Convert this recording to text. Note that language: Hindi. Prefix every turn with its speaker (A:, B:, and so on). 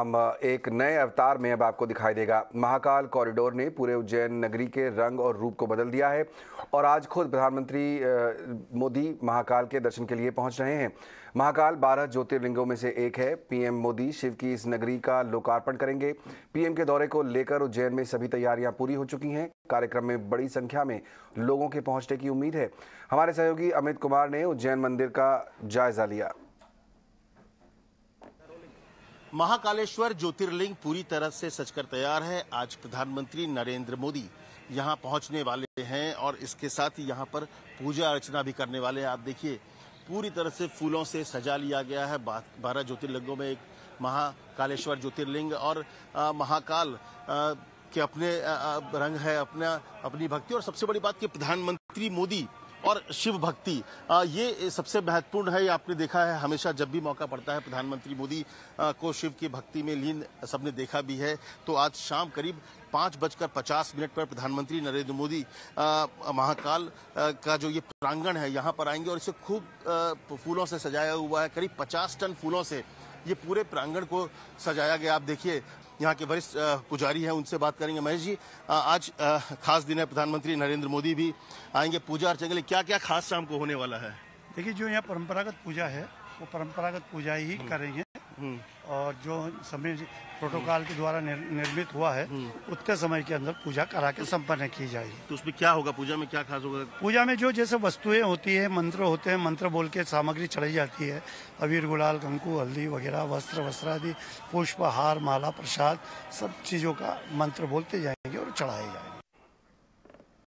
A: हम एक नए अवतार में अब आपको दिखाई देगा महाकाल कॉरिडोर ने पूरे उज्जैन नगरी के रंग और रूप को बदल दिया है और आज खुद प्रधानमंत्री मोदी महाकाल के दर्शन के लिए पहुंच रहे हैं महाकाल 12 ज्योतिर्लिंगों में से एक है पीएम मोदी शिव की इस नगरी का लोकार्पण करेंगे पीएम के दौरे को लेकर उज्जैन में सभी तैयारियां पूरी हो चुकी हैं कार्यक्रम में बड़ी संख्या में लोगों के पहुंचने की उम्मीद है हमारे सहयोगी अमित कुमार ने उज्जैन मंदिर का जायजा लिया
B: महाकालेश्वर ज्योतिर्लिंग पूरी तरह से सच कर तैयार है आज प्रधानमंत्री नरेंद्र मोदी यहाँ पहुँचने वाले हैं और इसके साथ ही यहाँ पर पूजा अर्चना भी करने वाले हैं आप देखिए पूरी तरह से फूलों से सजा लिया गया है बारह ज्योतिर्लिंगों में एक महाकालेश्वर ज्योतिर्लिंग और महाकाल के अपने रंग है अपना अपनी भक्ति और सबसे बड़ी बात कि प्रधानमंत्री मोदी और शिव भक्ति ये सबसे महत्वपूर्ण है आपने देखा है हमेशा जब भी मौका पड़ता है प्रधानमंत्री मोदी को शिव की भक्ति में लीन सबने देखा भी है तो आज शाम करीब पाँच बजकर पचास मिनट पर प्रधानमंत्री नरेंद्र मोदी महाकाल का जो ये प्रांगण है यहाँ पर आएंगे और इसे खूब फूलों से सजाया हुआ है करीब पचास टन फूलों से ये पूरे प्रांगण को सजाया गया आप देखिए यहाँ के वरिष्ठ पुजारी हैं उनसे बात करेंगे महेश जी आज खास दिन है प्रधानमंत्री नरेंद्र मोदी भी आएंगे पूजा अर्चना के लिए क्या क्या खास शाम को होने वाला है
C: देखिए जो यहाँ परंपरागत पूजा है वो परंपरागत पूजा ही हम्म। करेंगे और जो समय प्रोटोकॉल के द्वारा निर, निर्मित हुआ है हम्म। उतने समय के अंदर पूजा करा के सम्पन्न की जाएगी
B: तो उसमें क्या होगा पूजा में क्या खास होगा
C: पूजा में जो जैसे वस्तुएं होती है मंत्र होते हैं मंत्र बोल के सामग्री चढ़ाई जाती है अबीर गुलाल कंकु हल्दी वगैरह वस्त्र वस्त्र आदि पुष्प हार माला प्रसाद सब चीज़ों का मंत्र बोलते जाएंगे और चढ़ाए जाएंगे